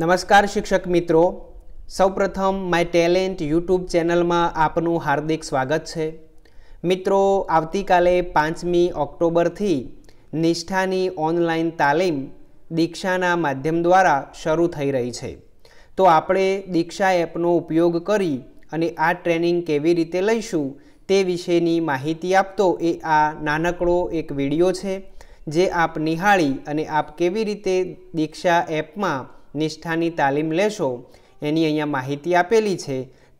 નમસ્કાર શિક્ષક મિત્રો સૌપ્રથમ માય ટેલેન્ટ યુટ્યુબ ચેનલમાં આપનું હાર્દિક સ્વાગત છે મિત્રો આવતીકાલે પાંચમી ઓક્ટોબરથી નિષ્ઠાની ઓનલાઈન તાલીમ દીક્ષાના માધ્યમ દ્વારા શરૂ થઈ રહી છે તો આપણે દીક્ષા એપનો ઉપયોગ કરી અને આ ટ્રેનિંગ કેવી રીતે લઈશું તે વિશેની માહિતી આપતો એ આ નાનકડો એક વિડીયો છે જે આપ નિહાળી અને આપ કેવી રીતે દીક્ષા એપમાં નિષ્ઠાની તાલીમ લેશો એની અહીંયા માહિતી આપેલી છે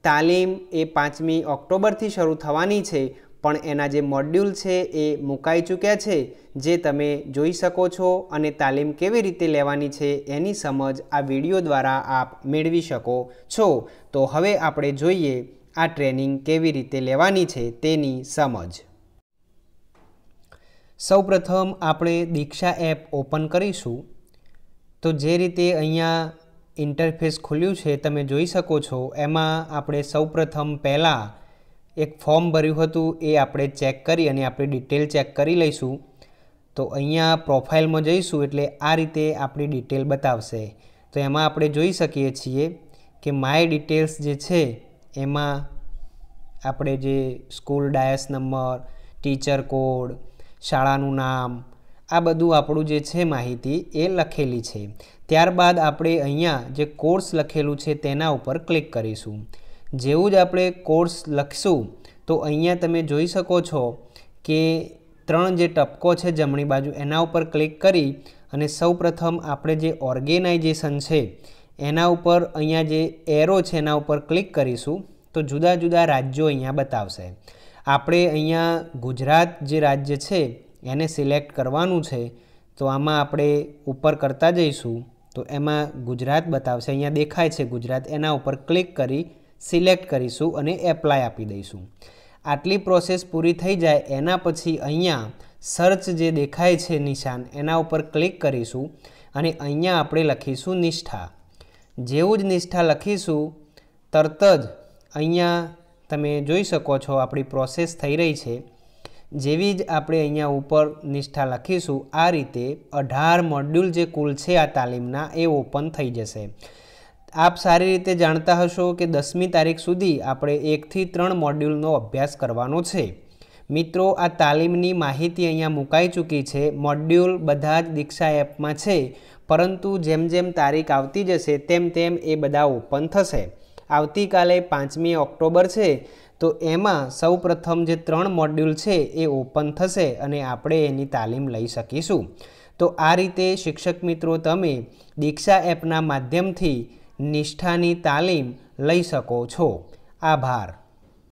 તાલીમ એ પાંચમી ઓક્ટોબરથી શરૂ થવાની છે પણ એના જે મોડ્યુલ છે એ મુકાઈ ચૂક્યા છે જે તમે જોઈ શકો છો અને તાલીમ કેવી રીતે લેવાની છે એની સમજ આ વિડીયો દ્વારા આપ મેળવી શકો છો તો હવે આપણે જોઈએ આ ટ્રેનિંગ કેવી રીતે લેવાની છે તેની સમજ સૌપ્રથમ આપણે દીક્ષા એપ ઓપન કરીશું તો જે રીતે અહીંયા ઇન્ટરફેસ ખુલ્યું છે તમે જોઈ શકો છો એમાં આપણે સૌપ્રથમ પહેલાં એક ફોર્મ ભર્યું હતું એ આપણે ચેક કરી અને આપણે ડિટેલ ચેક કરી લઈશું તો અહીંયા પ્રોફાઇલમાં જઈશું એટલે આ રીતે આપણી ડિટેલ બતાવશે તો એમાં આપણે જોઈ શકીએ છીએ કે માય ડિટેલ્સ જે છે એમાં આપણે જે school DISE number teacher code શાળાનું નામ આ બધું આપણું જે છે માહિતી એ લખેલી છે ત્યારબાદ આપણે અહીંયા જે કોર્સ લખેલું છે તેના ઉપર ક્લિક કરીશું જેવું જ આપણે કોર્સ લખશું તો અહીંયા તમે જોઈ શકો છો કે ત્રણ જે ટપકો છે જમણી બાજુ એના ઉપર ક્લિક કરી અને સૌપ્રથમ આપણે જે ઓર્ગેનાઇઝેશન છે એના ઉપર અહીંયા જે એરો છે એના ઉપર ક્લિક કરીશું તો જુદા જુદા રાજ્યો અહીંયા બતાવશે આપણે અહીંયા ગુજરાત જે રાજ્ય છે એને સિલેક્ટ કરવાનું છે તો આમાં આપણે ઉપર કરતા જઈશું તો એમાં ગુજરાત બતાવશે અહીંયા દેખાય છે ગુજરાત એના ઉપર ક્લિક કરી સિલેક્ટ કરીશું અને એપ્લાય આપી દઈશું આટલી પ્રોસેસ પૂરી થઈ જાય એના પછી અહીંયા સર્ચ જે દેખાય છે નિશાન એના ઉપર ક્લિક કરીશું અને અહીંયા આપણે લખીશું નિષ્ઠા જેવું જ નિષ્ઠા લખીશું તરત જ અહીંયા તમે જોઈ શકો છો આપણી પ્રોસેસ થઈ રહી છે જેવી જ આપણે અહીંયા ઉપર નિષ્ઠા લખીશું આ રીતે અઢાર મોડ્યુલ જે કુલ છે આ તાલીમના એ ઓપન થઈ જશે આપ સારી રીતે જાણતા હશો કે દસમી તારીખ સુધી આપણે એકથી ત્રણ મોડ્યુલનો અભ્યાસ કરવાનો છે મિત્રો આ તાલીમની માહિતી અહીંયા મુકાઈ ચૂકી છે મોડ્યુલ બધા જ દીક્ષા એપમાં છે પરંતુ જેમ જેમ તારીખ આવતી જશે તેમ તેમ એ બધા ઓપન થશે આવતીકાલે પાંચમી ઓક્ટોબર છે તો એમાં સૌપ્રથમ જે ત્રણ મોડ્યુલ છે એ ઓપન થશે અને આપણે એની તાલીમ લઈ શકીશું તો આ રીતે શિક્ષક મિત્રો તમે દીક્ષા એપના માધ્યમથી નિષ્ઠાની તાલીમ લઈ શકો છો આભાર